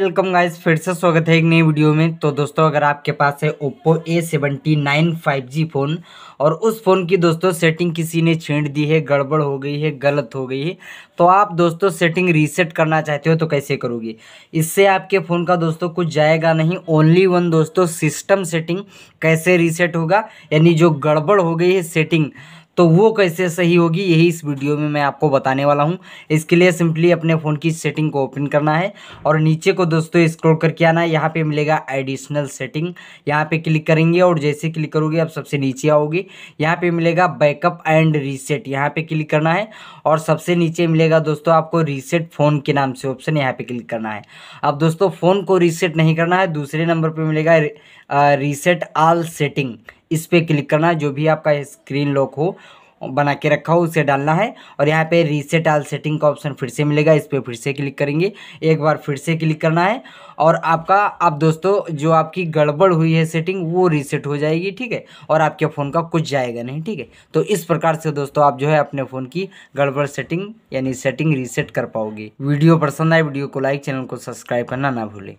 welcome guys फिर से स्वागत है एक नई वीडियो में तो दोस्तों अगर आपके पास है Oppo A seventy nine five G phone और उस फ़ोन की दोस्तों सेटिंग किसी ने छींट दी है गड़बड़ हो गई है गलत हो गई है तो आप दोस्तों सेटिंग रीसेट करना चाहते हो तो कैसे करोगे इससे आपके फ़ोन का दोस्तों कुछ जाएगा नहीं ओनली वन दोस्तों सिस्टम सेटिंग कैसे रीसेट होगा यानी जो गड़बड़ हो गई है सेटिंग तो वो कैसे सही होगी यही इस वीडियो में मैं आपको बताने वाला हूँ इसके लिए सिंपली अपने फ़ोन की सेटिंग को ओपन करना है और नीचे को दोस्तों स्क्रॉल करके आना है यहाँ पर मिलेगा एडिशनल सेटिंग यहाँ पे क्लिक करेंगे और जैसे क्लिक करोगे आप सबसे नीचे आओगे यहाँ पे मिलेगा बैकअप एंड रीसेट यहाँ पे क्लिक करना है और सबसे नीचे मिलेगा दोस्तों आपको रीसेट फ़ोन के नाम से ऑप्शन यहाँ पे क्लिक करना है अब दोस्तों फ़ोन को रीसेट नहीं करना है दूसरे नंबर पर मिलेगा रीसेट आल सेटिंग इस पर क्लिक करना जो भी आपका स्क्रीन लॉक हो बना के रखा हो उसे डालना है और यहाँ पे रीसेट आल सेटिंग का ऑप्शन फिर से मिलेगा इस पर फिर से क्लिक करेंगे एक बार फिर से क्लिक करना है और आपका आप दोस्तों जो आपकी गड़बड़ हुई है सेटिंग वो रीसेट हो जाएगी ठीक है और आपके फ़ोन का कुछ जाएगा नहीं ठीक है तो इस प्रकार से दोस्तों आप जो है अपने फ़ोन की गड़बड़ सेटिंग यानी सेटिंग रीसेट कर पाओगे वीडियो पसंद आए वीडियो को लाइक चैनल को सब्सक्राइब करना ना भूलें